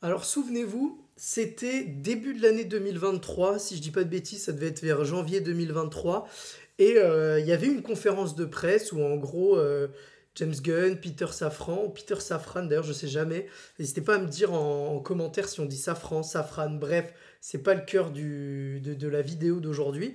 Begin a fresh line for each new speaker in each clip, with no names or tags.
Alors souvenez-vous, c'était début de l'année 2023, si je dis pas de bêtises, ça devait être vers janvier 2023. Et euh, il y avait une conférence de presse où en gros euh, James Gunn, Peter Safran, Peter Safran d'ailleurs je sais jamais, n'hésitez pas à me dire en, commentaire si on dit Safran, Safran, bref, c'est pas le cœur de, la vidéo d'aujourd'hui.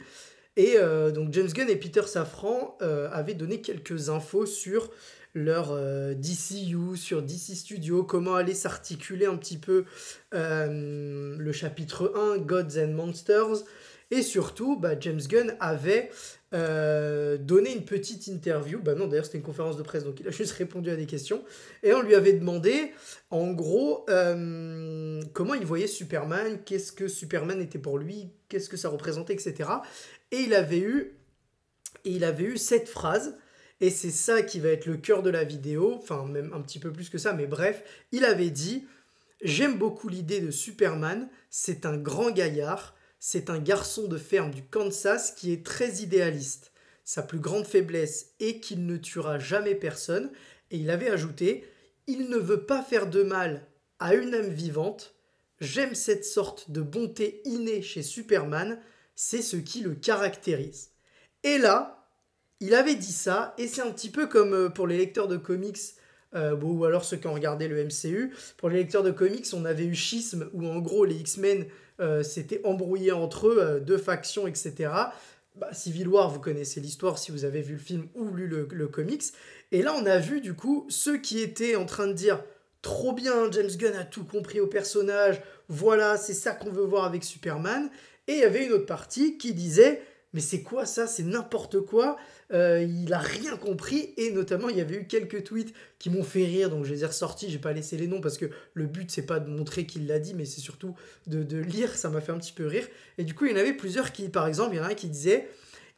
Et euh, donc James Gunn et Peter Safran avaient donné quelques infos sur leur euh, DCU, sur DC Studio, comment allait s'articuler un petit peu euh, le chapitre 1, Gods and Monsters. Et surtout, bah, James Gunn avait euh, donné une petite interview. Bah non, d'ailleurs, c'était une conférence de presse, donc il a juste répondu à des questions. Et on lui avait demandé, en gros, comment il voyait Superman, qu'est-ce que Superman était pour lui, qu'est-ce que ça représentait, etc. Et il avait eu, et il avait eu cette phrase et c'est ça qui va être le cœur de la vidéo, enfin même un petit peu plus que ça, mais bref, il avait dit, j'aime beaucoup l'idée de Superman, c'est un grand gaillard, c'est un garçon de ferme du Kansas qui est très idéaliste. Sa plus grande faiblesse est qu'il ne tuera jamais personne, et il avait ajouté, il ne veut pas faire de mal à une âme vivante, j'aime cette sorte de bonté innée chez Superman, c'est ce qui le caractérise. Et là, il avait dit ça, et c'est un petit peu comme euh, pour les lecteurs de comics, euh, ou alors ceux qui ont regardé le MCU, pour les lecteurs de comics, on avait eu Schisme, où en gros les X-Men euh, s'étaient embrouillés entre eux, deux factions, etc. Bah, Civil War, vous connaissez l'histoire si vous avez vu le film ou lu le, le, comics. Et là, on a vu du coup ceux qui étaient en train de dire trop bien, James Gunn a tout compris au personnage, voilà, c'est ça qu'on veut voir avec Superman. Et il y avait une autre partie qui disait mais c'est quoi ça C'est n'importe quoi. Euh, il a rien compris. Et notamment, il y avait eu quelques tweets qui m'ont fait rire. Donc, je les ai ressortis. J'ai pas laissé les noms parce que le but, c'est pas de montrer qu'il l'a dit, mais c'est surtout de, de, lire. Ça m'a fait un petit peu rire. Et du coup, il y en avait plusieurs qui, par exemple, il y en a qui disait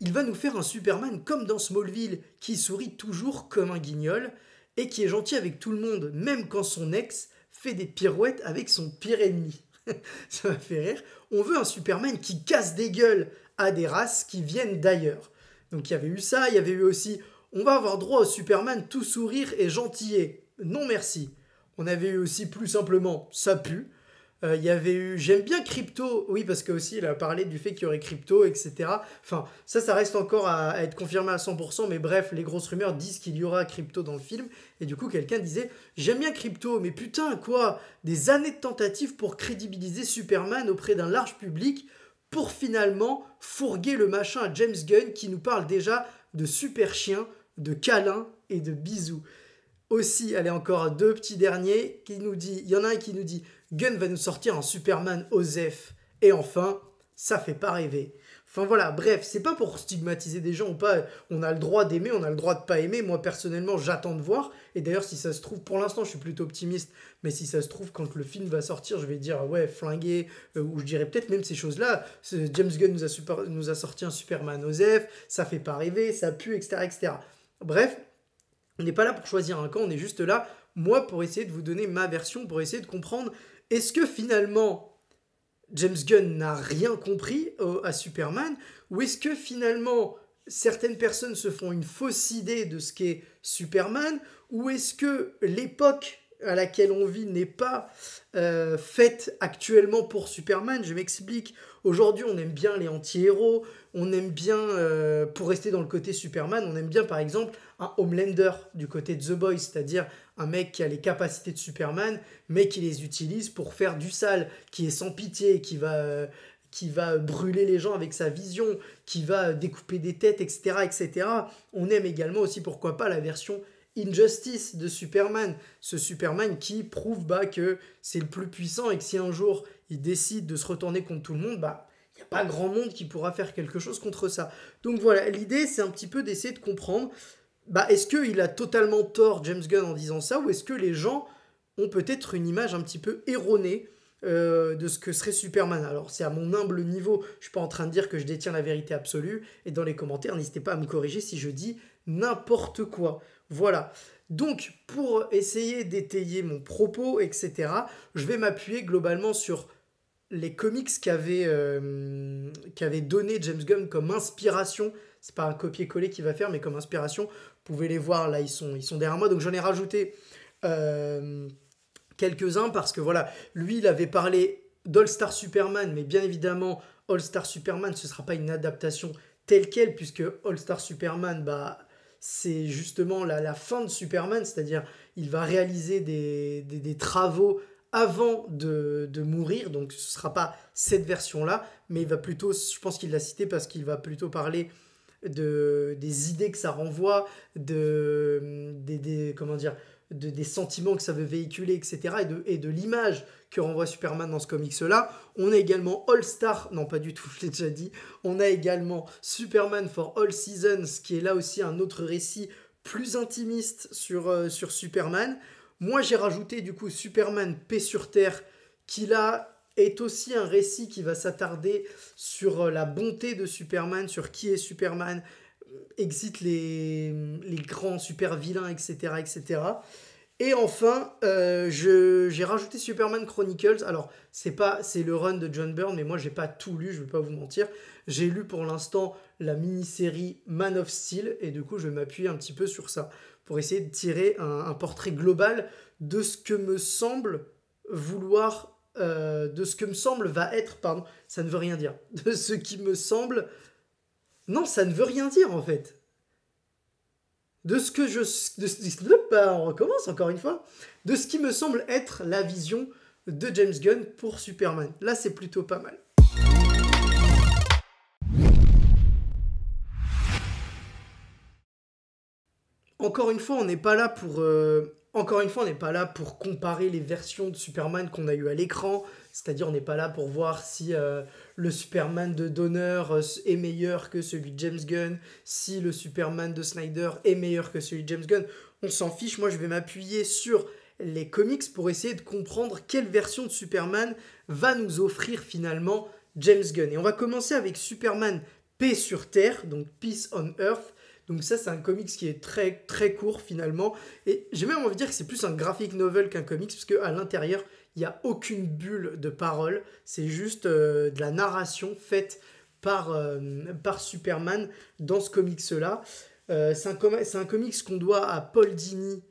Il va nous faire un Superman comme dans Smallville, qui sourit toujours comme un guignol et qui est gentil avec tout le monde, même quand son ex fait des pirouettes avec son pire ennemi. ça m'a fait rire. On veut un Superman qui casse des gueules à des races qui viennent d'ailleurs. Donc il y avait eu ça, il y avait eu aussi on va avoir droit au Superman tout sourire et gentillet. Non merci. On avait eu aussi plus simplement ça pue. Euh, il y avait eu j'aime bien crypto, oui parce que aussi il a parlé du fait qu'il y aurait crypto, etc. Enfin ça ça reste encore à, à être confirmé à 100%, mais bref les grosses rumeurs disent qu'il y aura crypto dans le film et du coup quelqu'un disait j'aime bien crypto, mais putain quoi des années de tentatives pour crédibiliser Superman auprès d'un large public pour finalement fourguer le machin à James Gunn qui nous parle déjà de super chien, de câlins et de bisous. Aussi, allez encore deux petits derniers qui nous dit, il y en a un qui nous dit Gunn va nous sortir un Superman Osef. Et enfin, ça fait pas rêver. Enfin voilà, bref, c'est pas pour stigmatiser des gens ou pas. On a le droit d'aimer, on a le droit de pas aimer. Moi personnellement, j'attends de voir. Et d'ailleurs, si ça se trouve, pour l'instant, je suis plutôt optimiste. Mais si ça se trouve, quand le film va sortir, je vais dire ouais, flingué. Euh, ou je dirais peut-être même ces choses-là. James Gunn nous a, sorti un Superman Osef, ça fait pas rêver, ça pue, etc. etc. Bref, on n'est pas là pour choisir un camp, on est juste là, moi, pour essayer de vous donner ma version, pour essayer de comprendre est-ce que finalement James Gunn n'a rien compris euh, à Superman Ou est-ce que finalement certaines personnes se font une fausse idée de ce qu'est Superman Ou est-ce que l'époque à laquelle on vit n'est pas euh, faite actuellement pour Superman Je m'explique. Aujourd'hui, on aime bien les anti-héros, on aime bien, euh, pour rester dans le côté Superman, on aime bien par exemple un Homelander du côté de The Boys, c'est-à-dire un mec qui a les capacités de Superman, mais qui les utilise pour faire du sale, qui est sans pitié, qui va, qui va brûler les gens avec sa vision, qui va découper des têtes, etc., etc. On aime également aussi, pourquoi pas, la version Injustice de Superman, ce Superman qui prouve bah, que c'est le plus puissant et que si un jour il décide de se retourner contre tout le monde, bah il n'y a pas grand monde qui pourra faire quelque chose contre ça. Donc voilà, l'idée c'est un petit peu d'essayer de comprendre bah, est-ce qu'il a totalement tort, James Gunn, en disant ça, ou est-ce que les gens ont peut-être une image un petit peu erronée euh, de ce que serait Superman Alors, c'est à mon humble niveau, je suis pas en train de dire que je détiens la vérité absolue, et dans les commentaires, n'hésitez pas à me corriger si je dis n'importe quoi. Voilà. Donc, pour essayer d'étayer mon propos, etc., je vais m'appuyer globalement sur les comics euh, qu'avait donné James Gunn comme inspiration, c'est pas un copier-coller qu'il va faire, mais comme inspiration, vous pouvez les voir là, ils sont, ils sont derrière moi. Donc j'en ai rajouté euh, quelques-uns parce que voilà, lui il avait parlé d'All-Star Superman, mais bien évidemment, All-Star Superman ce sera pas une adaptation telle quelle, puisque All-Star Superman, bah. C'est justement la, la fin de Superman, c'est-à-dire il va réaliser des travaux avant de, mourir, donc ce sera pas cette version-là, mais il va plutôt, je pense qu'il l'a cité parce qu'il va plutôt parler de, des idées que ça renvoie, de, des, comment dire, de, des sentiments que ça veut véhiculer, etc., et de, et de l'image que renvoie Superman dans ce comics-là. On a également All Star, non pas du tout, je l'ai déjà dit, on a également Superman for All Seasons, qui est là aussi un autre récit plus intimiste sur, euh, sur Superman. Moi, j'ai rajouté du coup Superman Paix sur Terre, qui là est aussi un récit qui va s'attarder sur euh, la bonté de Superman, sur qui est Superman, exit les, grands super vilains, etc. etc. Et enfin, euh, j'ai rajouté Superman Chronicles. Alors, c'est pas, c'est le run de John Byrne, mais moi j'ai pas tout lu, je vais pas vous mentir. J'ai lu pour l'instant la mini-série Man of Steel, et du coup je vais m'appuyer un petit peu sur ça pour essayer de tirer un, portrait global de ce que me semble vouloir euh, de ce que me semble va être, pardon, ça ne veut rien dire. De ce qui me semble. Non, ça ne veut rien dire en fait. De ce que je. De bah, on recommence encore une fois. De ce qui me semble être la vision de James Gunn pour Superman. Là, c'est plutôt pas mal. encore une fois, on n'est pas là pour. Euh, encore une fois, on n'est pas là pour comparer les versions de Superman qu'on a eu à l'écran. C'est-à-dire, on n'est pas là pour voir si euh, le Superman de Donner euh, est meilleur que celui de James Gunn, si le Superman de Snyder est meilleur que celui de James Gunn. On s'en fiche. Moi, je vais m'appuyer sur les comics pour essayer de comprendre quelle version de Superman va nous offrir finalement James Gunn. Et on va commencer avec Superman Paix sur Terre, donc Peace on Earth, donc ça, c'est un comics qui est très très court finalement. Et j'ai même envie de dire que c'est plus un graphic novel qu'un comics, parce qu'à à l'intérieur, il n'y a aucune bulle de parole. C'est juste euh, de la narration faite par, euh, par Superman dans ce comics-là. Euh, c'est un, un, comics qu'on doit à Paul Dini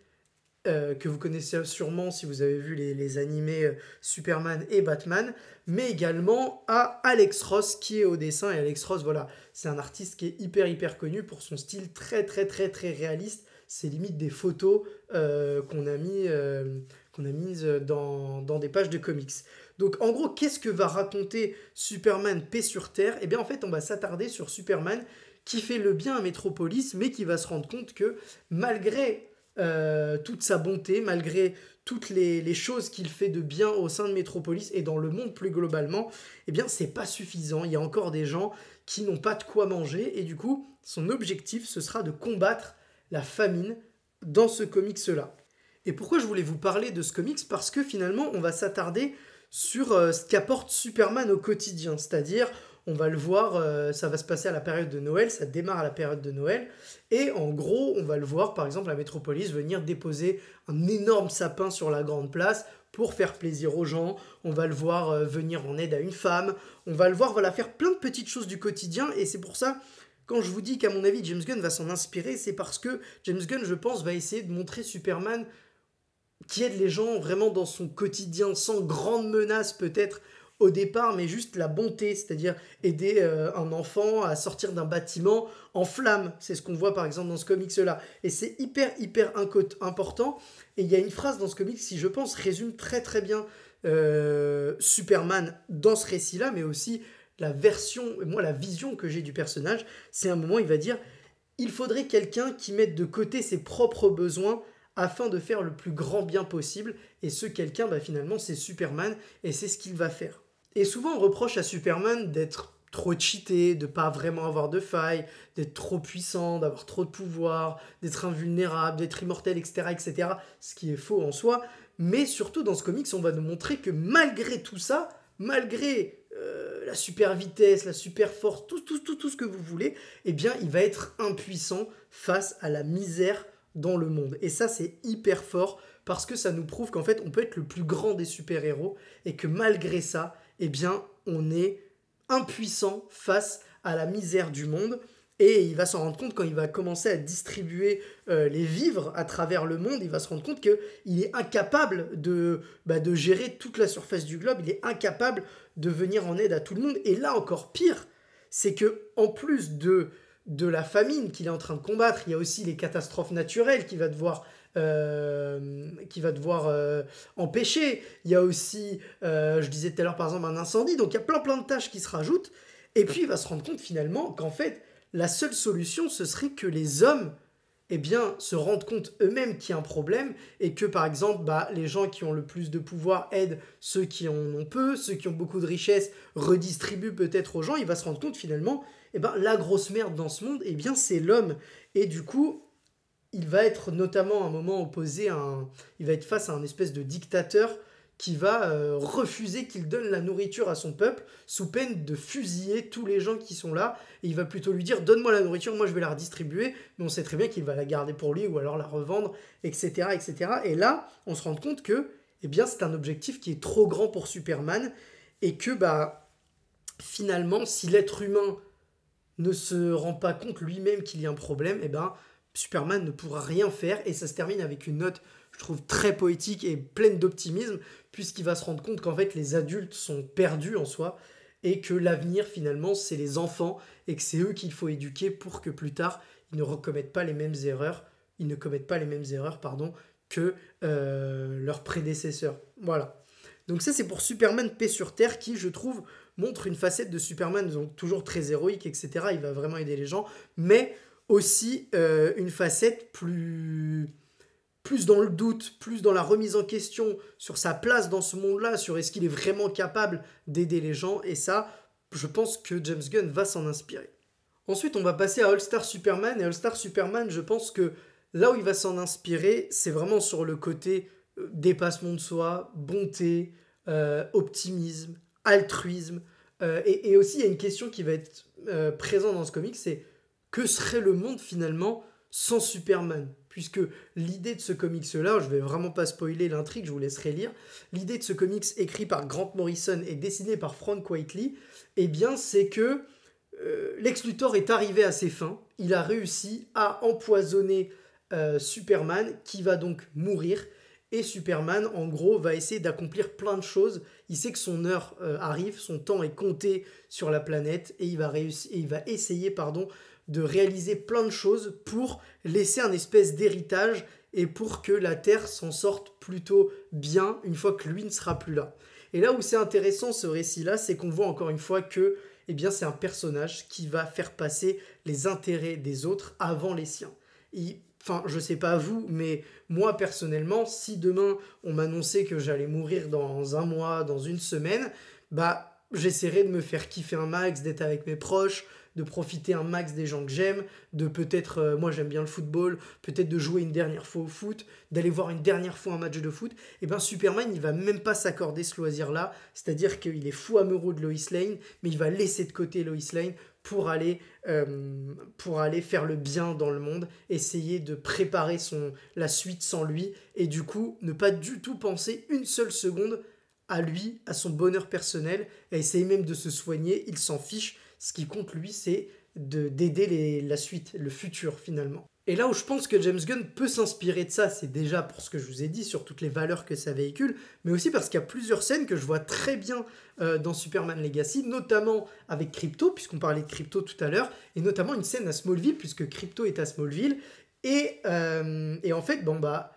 euh, que vous connaissez sûrement si vous avez vu les, animés euh, Superman et Batman, mais également à Alex Ross qui est au dessin. Et Alex Ross, voilà, c'est un artiste qui est hyper hyper connu pour son style très très très très réaliste. C'est limite des photos euh, qu'on a mis qu'on a mises dans, dans, des pages de comics. Donc en gros, qu'est-ce que va raconter Superman Paix sur Terre Eh bien en fait, on va s'attarder sur Superman qui fait le bien à Metropolis, mais qui va se rendre compte que malgré euh, toute sa bonté, malgré toutes les, choses qu'il fait de bien au sein de Métropolis et dans le monde plus globalement, eh bien c'est pas suffisant. Il y a encore des gens qui n'ont pas de quoi manger et du coup son objectif ce sera de combattre la famine dans ce comics là. Et pourquoi je voulais vous parler de ce comics Parce que finalement on va s'attarder sur euh, ce qu'apporte Superman au quotidien, c'est-à-dire on va le voir, euh, ça va se passer à la période de Noël, ça démarre à la période de Noël. Et en gros, on va le voir, par exemple, la métropolis venir déposer un énorme sapin sur la grande place pour faire plaisir aux gens. On va le voir euh, venir en aide à une femme. On va le voir, voilà, faire plein de petites choses du quotidien. Et c'est pour ça quand je vous dis qu'à mon avis James Gunn va s'en inspirer, c'est parce que James Gunn, je pense, va essayer de montrer Superman qui aide les gens vraiment dans son quotidien, sans grande menace peut-être au départ, mais juste la bonté, c'est-à-dire aider euh, un enfant à sortir d'un bâtiment en flammes. C'est ce qu'on voit par exemple dans ce comics-là. Et c'est hyper, hyper important. Et il y a une phrase dans ce comics qui, je pense, résume très, très bien euh, Superman dans ce récit-là, mais aussi la version, moi, la vision que j'ai du personnage. C'est un moment, il va dire, il faudrait quelqu'un qui mette de côté ses propres besoins afin de faire le plus grand bien possible. Et ce quelqu'un, bah, finalement, c'est Superman, et c'est ce qu'il va faire. Et souvent, on reproche à Superman d'être trop cheaté, de pas vraiment avoir de faille, d'être trop puissant, d'avoir trop de pouvoir, d'être invulnérable, d'être immortel, etc., etc. Ce qui est faux en soi. Mais surtout, dans ce comics, on va nous montrer que malgré tout ça, malgré euh, la super vitesse, la super force, tout, tout, tout, tout ce que vous voulez, eh bien, il va être impuissant face à la misère dans le monde. Et ça, c'est hyper fort parce que ça nous prouve qu'en fait, on peut être le plus grand des super-héros et que malgré ça, eh bien, on est impuissant face à la misère du monde. Et il va s'en rendre compte quand il va commencer à distribuer euh, les vivres à travers le monde, il va se rendre compte qu'il est incapable bah, de, gérer toute la surface du globe, il est incapable de venir en aide à tout le monde. Et là encore pire, c'est que en plus de, de la famine qu'il est en train de combattre, il y a aussi les catastrophes naturelles qu'il va devoir euh, qui va devoir euh, empêcher. Il y a aussi, euh, je disais tout à l'heure par exemple, un incendie. Donc il y a plein plein de tâches qui se rajoutent. Et puis il va se rendre compte finalement qu'en fait, la seule solution, ce serait que les hommes eh bien, se rendent compte eux-mêmes qu'il y a un problème et que, par exemple, bah, les gens qui ont le plus de pouvoir aident ceux qui en ont peu, ceux qui ont beaucoup de richesses redistribuent peut-être aux gens, il va se rendre compte finalement, eh ben, la grosse merde dans ce monde, eh bien, c'est l'homme. Et du coup, il va être notamment à un moment opposé à un, il va être face à un espèce de dictateur qui va euh, refuser qu'il donne la nourriture à son peuple sous peine de fusiller tous les gens qui sont là et il va plutôt lui dire donne-moi la nourriture moi je vais la redistribuer mais on sait très bien qu'il va la garder pour lui ou alors la revendre etc etc et là on se rend compte que eh bien c'est un objectif qui est trop grand pour Superman et que bah finalement si l'être humain ne se rend pas compte lui-même qu'il y a un problème eh ben Superman ne pourra rien faire et ça se termine avec une note, je trouve, très poétique et pleine d'optimisme, puisqu'il va se rendre compte qu'en fait les adultes sont perdus en soi et que l'avenir finalement c'est les enfants et que c'est eux qu'il faut éduquer pour que plus tard ils ne recommettent pas les mêmes erreurs, ils ne commettent pas les mêmes erreurs, pardon, que euh, leurs prédécesseurs. Voilà. Donc ça c'est pour Superman Paix sur Terre qui je trouve montre une facette de Superman donc toujours très héroïque etc. Il va vraiment aider les gens mais aussi euh, une facette plus plus dans le doute, plus dans la remise en question sur sa place dans ce monde-là, sur est-ce qu'il est vraiment capable d'aider les gens, et ça, je pense que James Gunn va s'en inspirer. Ensuite, on va passer à All Star Superman, et All Star Superman, je pense que là où il va s'en inspirer, c'est vraiment sur le côté euh, dépassement de soi, bonté, euh, optimisme, altruisme, et, aussi il y a une question qui va être présente dans ce comic, c'est que serait le monde finalement sans Superman Puisque l'idée de ce comics-là, je vais vraiment pas spoiler l'intrigue, je vous laisserai lire, l'idée de ce comics écrit par Grant Morrison et dessiné par Frank Whiteley, eh bien c'est que euh, Lex Luthor est arrivé à ses fins, il a réussi à empoisonner euh, Superman qui va donc mourir, et Superman, en gros, va essayer d'accomplir plein de choses. Il sait que son heure euh, arrive, son temps est compté sur la planète et il va, réussir, et il va essayer pardon, de réaliser plein de choses pour laisser un espèce d'héritage et pour que la Terre s'en sorte plutôt bien une fois que lui ne sera plus là. Et là où c'est intéressant ce récit-là, c'est qu'on voit encore une fois que eh bien, c'est un personnage qui va faire passer les intérêts des autres avant les siens. enfin, je sais pas vous, mais moi personnellement, si demain on m'annonçait que j'allais mourir dans un mois, dans une semaine, bah j'essaierai de me faire kiffer un max, d'être avec mes proches, de profiter un max des gens que j'aime, de peut-être, euh, moi j'aime bien le football, peut-être de jouer une dernière fois au foot, d'aller voir une dernière fois un match de foot, et eh bien Superman, il va même pas s'accorder ce loisir-là, c'est-à-dire qu'il est fou amoureux de Lois Lane, mais il va laisser de côté Lois Lane pour aller, euh, pour aller faire le bien dans le monde, essayer de préparer son, la suite sans lui, et du coup ne pas du tout penser une seule seconde à lui, à son bonheur personnel, à essayer même de se soigner, il s'en fiche. Ce qui compte, lui, c'est d'aider la suite, le futur finalement. Et là où je pense que James Gunn peut s'inspirer de ça, c'est déjà pour ce que je vous ai dit sur toutes les valeurs que ça véhicule, mais aussi parce qu'il y a plusieurs scènes que je vois très bien euh, dans Superman Legacy, notamment avec Crypto, puisqu'on parlait de Crypto tout à l'heure, et notamment une scène à Smallville, puisque Crypto est à Smallville, et, euh, et en fait, bon bah,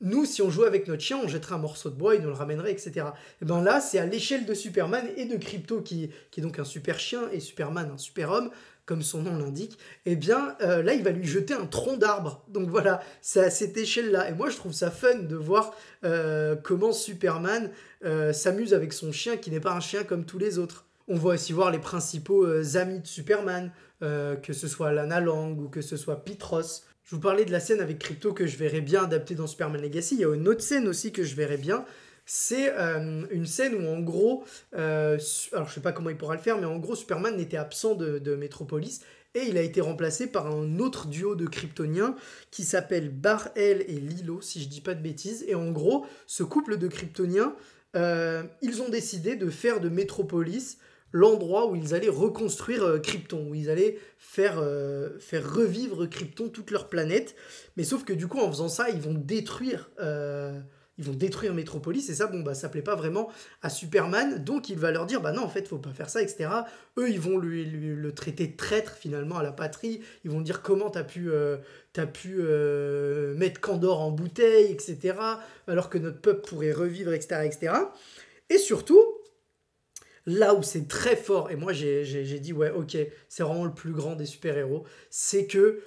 nous, si on jouait avec notre chien, on jetterait un morceau de bois, il nous le ramènerait, etc. Et eh ben là, c'est à l'échelle de Superman et de Crypto, qui, est donc un super chien, et Superman un super homme, comme son nom l'indique. Et eh bien euh, là, il va lui jeter un tronc d'arbre. Donc voilà, c'est à cette échelle-là. Et moi, je trouve ça fun de voir euh, comment Superman euh, s'amuse avec son chien, qui n'est pas un chien comme tous les autres. On voit aussi voir les principaux amis de Superman, que ce soit Lana Lang ou que ce soit Pitros. Je vous parlais de la scène avec Crypto que je verrais bien adaptée dans Superman Legacy. Il y a une autre scène aussi que je verrais bien. C'est euh, une scène où en gros, euh, alors je sais pas comment il pourra le faire, mais en gros Superman n'était absent de, Metropolis et il a été remplacé par un autre duo de kryptoniens qui s'appelle Bar-El et Lilo, si je dis pas de bêtises. Et en gros, ce couple de kryptoniens, euh, ils ont décidé de faire de Metropolis l'endroit où ils allaient reconstruire euh, Krypton, où ils allaient faire, euh, faire revivre Krypton, toute leur planète. Mais sauf que du coup, en faisant ça, ils vont détruire, euh, ils vont détruire Metropolis, et ça, bon, bah, ça plaît pas vraiment à Superman, donc il va leur dire, bah non, en fait, faut pas faire ça, etc. Eux, ils vont lui, le traiter traître, finalement, à la patrie, ils vont dire comment t'as pu t'as pu mettre Candor en bouteille, etc. Alors que notre peuple pourrait revivre, etc., etc. Et surtout, là où c'est très fort, et moi j'ai dit, ouais, ok, c'est vraiment le plus grand des super-héros, c'est que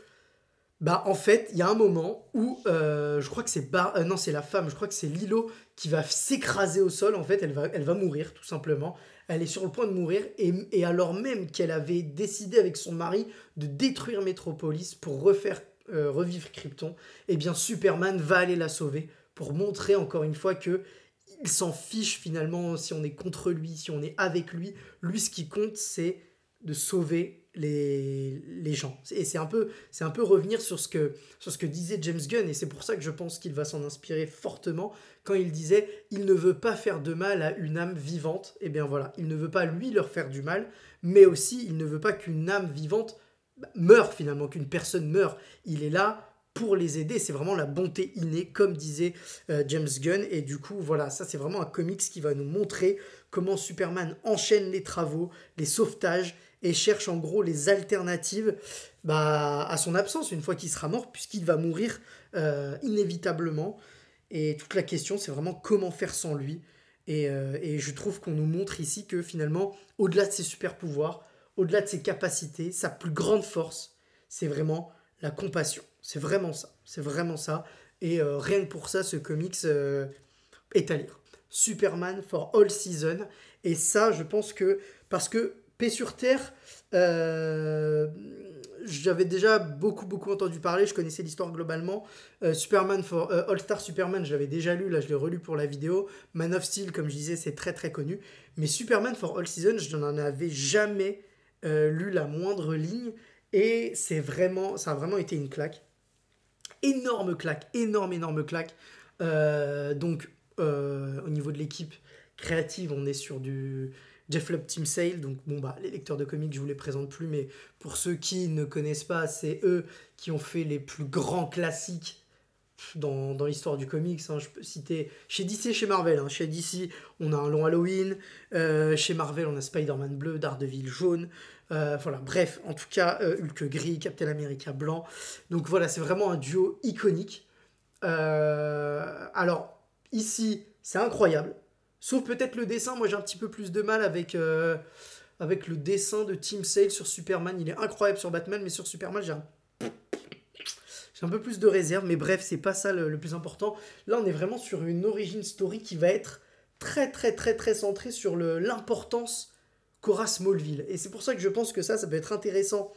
bah en fait, il y a un moment où euh, je crois que c'est euh, non, c'est la femme, je crois que c'est Lilo qui va s'écraser au sol en fait, elle va elle va mourir tout simplement. Elle est sur le point de mourir et, alors même qu'elle avait décidé avec son mari de détruire Metropolis pour refaire euh, revivre Krypton, eh bien Superman va aller la sauver pour montrer encore une fois que il s'en fiche finalement si on est contre lui, si on est avec lui. Lui, ce qui compte, c'est de sauver les, gens. Et c'est un, peu, un peu revenir sur ce, que, sur ce que disait James Gunn, et c'est pour ça que je pense qu'il va s'en inspirer fortement quand il disait il ne veut pas faire de mal à une âme vivante. Et bien voilà, il ne veut pas lui leur faire du mal, mais aussi il ne veut pas qu'une âme vivante bah, meure finalement, qu'une personne meure. Il est là pour les aider. C'est vraiment la bonté innée, comme disait euh, James Gunn. Et du coup, voilà, ça c'est vraiment un comics qui va nous montrer comment Superman enchaîne les travaux, les sauvetages et cherche en gros les alternatives bah, à son absence une fois qu'il sera mort, puisqu'il va mourir euh, inévitablement. Et toute la question, c'est vraiment comment faire sans lui. Euh, et je trouve qu'on nous montre ici que finalement, au-delà de ses super pouvoirs, au-delà de ses capacités, sa plus grande force, c'est vraiment la compassion. C'est vraiment ça. C'est vraiment ça. Et euh, rien que pour ça, ce comics euh, est à lire. Superman for All Season. Et ça, je pense que. Parce que Paix sur Terre, euh, j'avais déjà beaucoup, beaucoup entendu parler. Je connaissais l'histoire globalement. Superman for All Star Superman, je l'avais déjà lu. Là, je l'ai relu pour la vidéo. Man of Steel, comme je disais, c'est très, très connu. Mais Superman for All Season, je n'en avais jamais lu la moindre ligne. Et c'est vraiment, ça a vraiment été une claque énorme claque, énorme, énorme claque. Euh, donc, euh, au niveau de l'équipe créative, on est sur du Jeff Love Team Sale. Donc, bon, bah, les lecteurs de comics, je vous les présente plus, mais pour ceux qui ne connaissent pas, c'est eux qui ont fait les plus grands classiques dans, l'histoire du comics. Hein. je peux citer chez DC et chez Marvel. Hein. chez DC, on a un long Halloween. Euh, chez Marvel, on a Spider-Man bleu, Daredevil jaune. Euh, voilà, bref, en tout cas, euh, Hulk gris, Captain America blanc. Donc voilà, c'est vraiment un duo iconique. Euh, alors, ici, c'est incroyable. Sauf peut-être le dessin, moi j'ai un petit peu plus de mal avec, avec le dessin de Team Sale sur Superman. Il est incroyable sur Batman, mais sur Superman j'ai un... un... peu plus de réserve. Mais bref, c'est pas ça le, plus important. Là on est vraiment sur une origin story qui va être très très très très centrée sur l'importance qu'aura Smallville. Et c'est pour ça que je pense que ça, ça peut être intéressant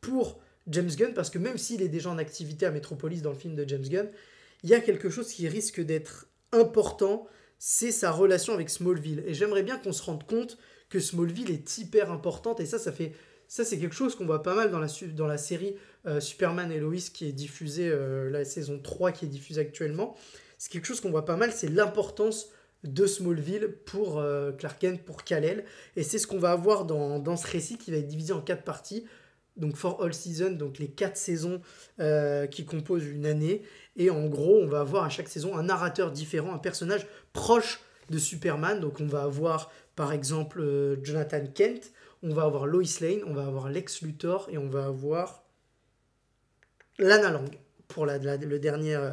pour James Gunn, parce que même s'il est déjà en activité à Metropolis dans le film de James Gunn, il y a quelque chose qui risque d'être important, c'est sa relation avec Smallville. Et j'aimerais bien qu'on se rende compte que Smallville est hyper importante, et ça, ça fait... Ça, c'est quelque chose qu'on voit pas mal dans la, dans la série euh, Superman et Lois qui est diffusée, euh, la saison 3 qui est diffusée actuellement. C'est quelque chose qu'on voit pas mal, c'est l'importance de Smallville pour euh, Clark Kent, pour kal Et c'est ce qu'on va avoir dans, ce récit qui va être divisé en quatre parties. Donc for all season, donc les quatre saisons euh, qui composent une année. Et en gros, on va avoir à chaque saison un narrateur différent, un personnage proche de Superman. Donc on va avoir par exemple euh, Jonathan Kent, on va avoir Lois Lane, on va avoir Lex Luthor et on va avoir Lana Lang pour le, dernier, euh,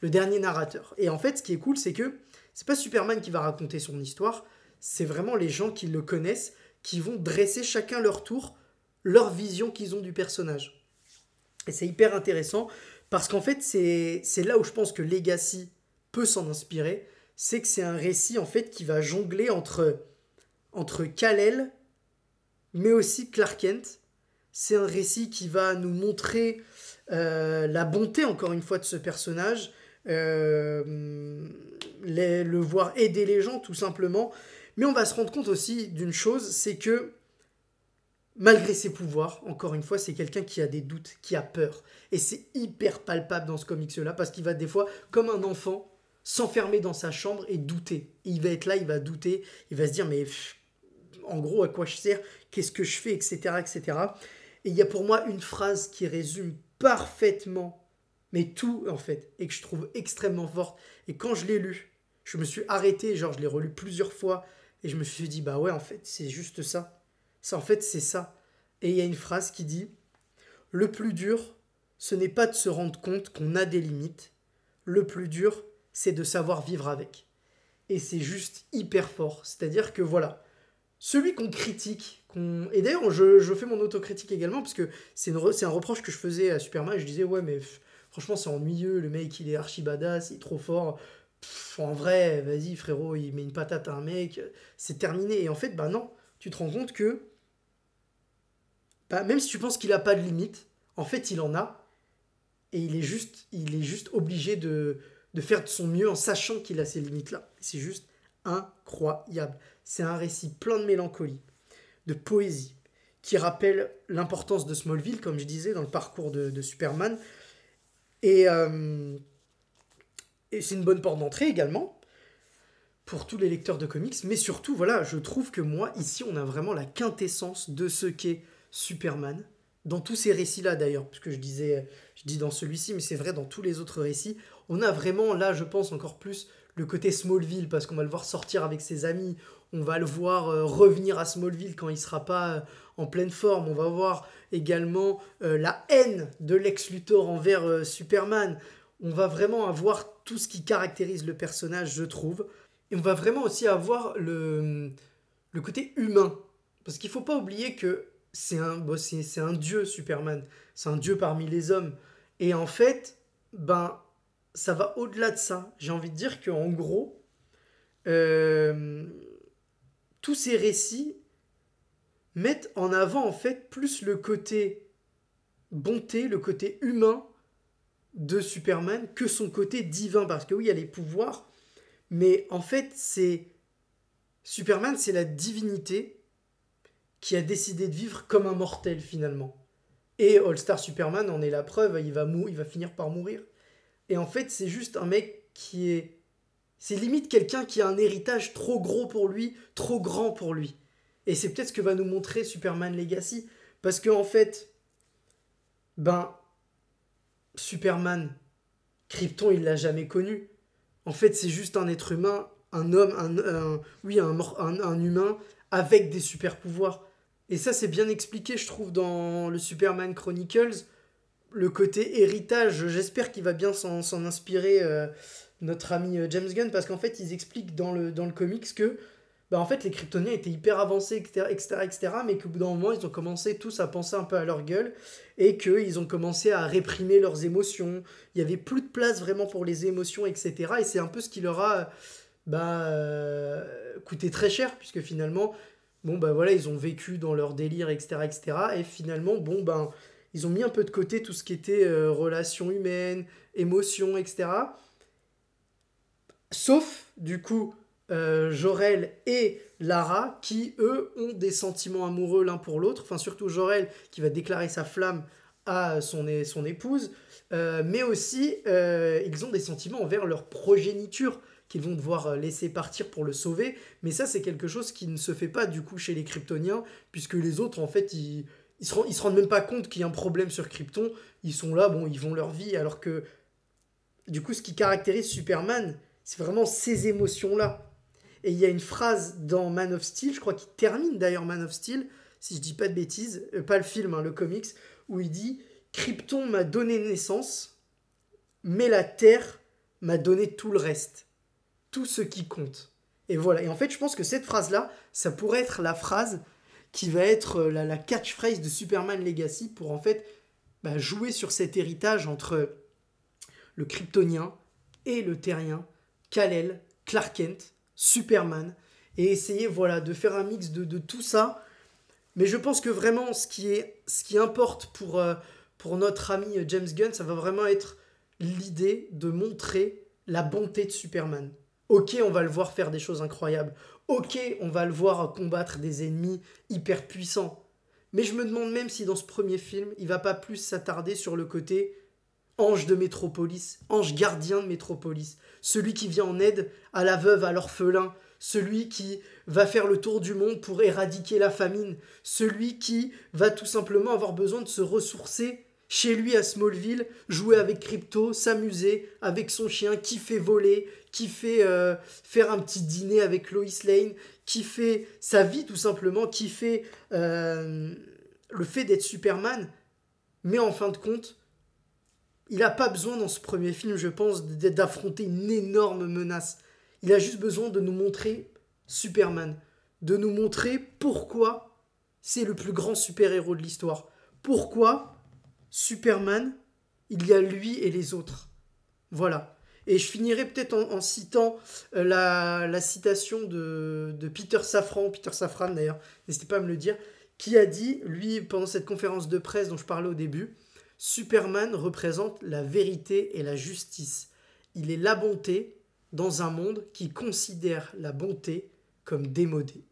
le dernier narrateur. Et en fait, ce qui est cool, c'est que c'est pas Superman qui va raconter son histoire, c'est vraiment les gens qui le connaissent qui vont dresser chacun leur tour leur vision qu'ils ont du personnage. Et c'est hyper intéressant parce qu'en fait, c'est là où je pense que Legacy peut s'en inspirer. C'est que c'est un récit en fait qui va jongler entre, entre Kal-El mais aussi Clark Kent. C'est un récit qui va nous montrer euh, la bonté, encore une fois, de ce personnage, euh, le voir aider les gens, tout simplement. Mais on va se rendre compte aussi d'une chose, c'est que malgré ses pouvoirs, encore une fois, c'est quelqu'un qui a des doutes, qui a peur. Et c'est hyper palpable dans ce comics-là, parce qu'il va des fois, comme un enfant, s'enfermer dans sa chambre et douter. il va être là, il va douter, il va se dire, mais en gros, à quoi je sers Qu'est-ce que je fais Etc. etc. Et il y a pour moi une phrase qui résume parfaitement, mais tout en fait, et que je trouve extrêmement forte. Et quand je l'ai lu, je me suis arrêté, genre je l'ai relu plusieurs fois, et je me suis dit, bah ouais, en fait, c'est juste ça. Ça, en fait, c'est ça. Et il y a une phrase qui dit, le plus dur, ce n'est pas de se rendre compte qu'on a des limites, le plus dur, c'est de savoir vivre avec. Et c'est juste hyper fort. C'est-à-dire que voilà, celui qu'on critique, et d'ailleurs, je, fais mon autocritique également, parce que c'est un reproche que je faisais à Superman. Je disais, ouais, mais franchement, c'est ennuyeux, le mec, il est archi badass, il est trop fort. en vrai, vas-y, frérot, il met une patate à un mec, c'est terminé. Et en fait, bah non, tu te rends compte que. Bah, même si tu penses qu'il a pas de limite, en fait, il en a. Et il est juste, il est juste obligé de, de faire de son mieux en sachant qu'il a ces limites-là. C'est juste incroyable. C'est un récit plein de mélancolie, de poésie qui rappelle l'importance de Smallville, comme je disais, dans le parcours de, Superman. Et, euh, et c'est une bonne porte d'entrée également pour tous les lecteurs de comics, mais surtout, voilà, je trouve que moi, ici, on a vraiment la quintessence de ce qu'est Superman, dans tous ces récits-là d'ailleurs, puisque je disais, je dis dans celui-ci, mais c'est vrai dans tous les autres récits, on a vraiment là, je pense encore plus le côté Smallville, parce qu'on va le voir sortir avec ses amis, on va le voir euh, revenir à Smallville quand il sera pas euh, en pleine forme. On va voir également euh, la haine de Lex Luthor envers Superman. On va vraiment avoir tout ce qui caractérise le personnage, je trouve. Et on va vraiment aussi avoir le, mm, le côté humain. Parce qu'il faut pas oublier que c'est un, c'est un dieu, Superman. C'est un dieu parmi les hommes. Et en fait, ben, ça va au-delà de ça. J'ai envie de dire qu'en gros, tous ces récits mettent en avant en fait plus le côté bonté, le côté humain de Superman que son côté divin. Parce que oui, il y a les pouvoirs, mais en fait, c'est. Superman, c'est la divinité qui a décidé de vivre comme un mortel finalement. Et All Star Superman en est la preuve, il va, il va finir par mourir. Et en fait, c'est juste un mec qui est c'est limite quelqu'un qui a un héritage trop gros pour lui, trop grand pour lui. Et c'est peut-être ce que va nous montrer Superman Legacy. Parce que en fait, ben, Superman, Krypton, il l'a jamais connu. En fait, c'est juste un être humain, un homme, un, oui, un, un, un, humain avec des super pouvoirs. Et ça, c'est bien expliqué, je trouve, dans le Superman Chronicles, le côté héritage, j'espère qu'il va bien s'en inspirer euh, notre ami euh, James Gunn, parce qu'en fait, ils expliquent dans le, dans le comics que bah, en fait, les Kryptoniens étaient hyper avancés, etc., etc., etc., mais qu'au bout d'un moment, ils ont commencé tous à penser un peu à leur gueule, et qu'ils ont commencé à réprimer leurs émotions. Il n'y avait plus de place vraiment pour les émotions, etc. Et c'est un peu ce qui leur a bah, euh, coûté très cher, puisque finalement, bon, bah voilà, ils ont vécu dans leur délire, etc., etc., et finalement, bon, ben ils ont mis un peu de côté tout ce qui était euh, relations humaines, émotions, etc. Sauf, du coup, euh, Jorel et Lara, qui, eux, ont des sentiments amoureux l'un pour l'autre. Enfin, surtout Jorel, qui va déclarer sa flamme à son, son épouse. Euh, mais aussi, euh, ils ont des sentiments envers leur progéniture qu'ils vont devoir laisser partir pour le sauver. Mais ça, c'est quelque chose qui ne se fait pas du coup chez les Kryptoniens, puisque les autres, en fait, ils, ils se, se rendent même pas compte qu'il y a un problème sur Krypton. Ils sont là, bon, ils vont leur vie, alors que du coup, ce qui caractérise Superman, c'est vraiment ces émotions-là. Et il y a une phrase dans Man of Steel, je crois qu'il termine d'ailleurs Man of Steel, si je dis pas de bêtises, euh, pas le film, hein, le comics, où il dit Krypton m'a donné naissance, mais la Terre m'a donné tout le reste, tout ce qui compte. Et voilà. Et en fait, je pense que cette phrase-là, ça pourrait être la phrase qui va être euh, la, catchphrase de Superman Legacy pour en fait bah, jouer sur cet héritage entre le kryptonien et le terrien, Kal-El, Clark Kent, Superman, et essayer voilà de faire un mix de, tout ça. Mais je pense que vraiment ce qui, est, ce qui importe pour, euh, pour notre ami euh, James Gunn, ça va vraiment être l'idée de montrer la bonté de Superman. Ok, on va le voir faire des choses incroyables. Ok, on va le voir combattre des ennemis hyper puissants. Mais je me demande même si dans ce premier film, il va pas plus s'attarder sur le côté ange de Métropolis, ange gardien de Métropolis, celui qui vient en aide à la veuve, à l'orphelin, celui qui va faire le tour du monde pour éradiquer la famine, celui qui va tout simplement avoir besoin de se ressourcer chez lui à Smallville, jouer avec Crypto, s'amuser avec son chien, qui fait voler, qui fait euh, faire un petit dîner avec Lois Lane, qui fait sa vie tout simplement, qui fait euh, le fait d'être Superman. Mais en fin de compte, il n'a pas besoin dans ce premier film, je pense, d'affronter une énorme menace. Il a juste besoin de nous montrer Superman, de nous montrer pourquoi c'est le plus grand super-héros de l'histoire. Pourquoi Superman, il y a lui et les autres. Voilà. Et je finirai peut-être en, citant euh, la, citation de, de, Peter Safran, Peter Safran d'ailleurs, n'hésitez pas à me le dire, qui a dit, lui, pendant cette conférence de presse dont je parlais au début, Superman représente la vérité et la justice. Il est la bonté dans un monde qui considère la bonté comme démodée.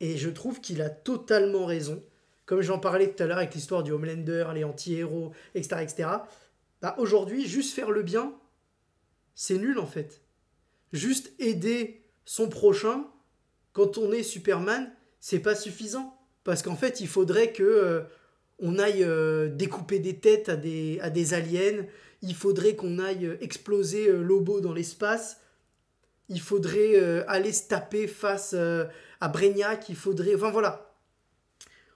Et je trouve qu'il a totalement raison comme j'en parlais tout à l'heure avec l'histoire du Homelander, les anti-héros, etc., etc., bah aujourd'hui, juste faire le bien, c'est nul en fait. Juste aider son prochain, quand on est Superman, c'est pas suffisant. Parce qu'en fait, il faudrait que euh, on aille euh, découper des têtes à des, à des aliens, il faudrait qu'on aille euh, exploser Lobo dans l'espace, il faudrait aller se taper face à Breignac, il faudrait... Enfin voilà,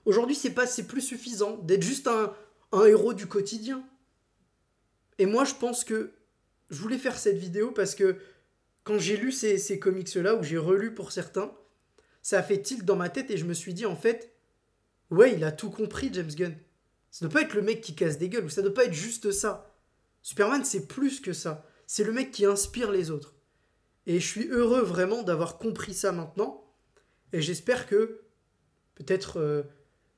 Aujourd'hui, c'est pas, c'est plus suffisant d'être juste un, héros du quotidien. Et moi, je pense que je voulais faire cette vidéo parce que quand j'ai lu ces, comics-là, ou j'ai relu pour certains, ça a fait tilt dans ma tête et je me suis dit, en fait, ouais, il a tout compris, James Gunn. Ça ne doit pas être le mec qui casse des gueules, ou ça ne doit pas être juste ça. Superman, c'est plus que ça. C'est le mec qui inspire les autres. Et je suis heureux vraiment d'avoir compris ça maintenant. Et j'espère que peut-être euh,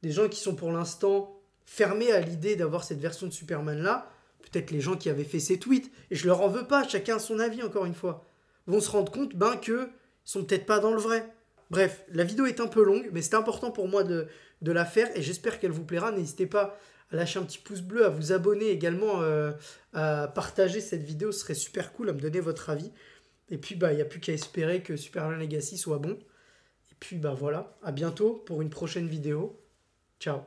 des gens qui sont pour l'instant fermés à l'idée d'avoir cette version de Superman là, peut-être les gens qui avaient fait ces tweets, et je leur en veux pas, chacun a son avis encore une fois, vont se rendre compte ben, que sont peut-être pas dans le vrai. Bref, la vidéo est un peu longue, mais c'est important pour moi de, la faire et j'espère qu'elle vous plaira. N'hésitez pas à lâcher un petit pouce bleu, à vous abonner également, euh, à partager cette vidéo, ce serait super cool, à me donner votre avis. Et puis, il bah, n'y a plus qu'à espérer que Superman Legacy soit bon. Et puis, bah, voilà, à bientôt pour une prochaine vidéo. Tchau.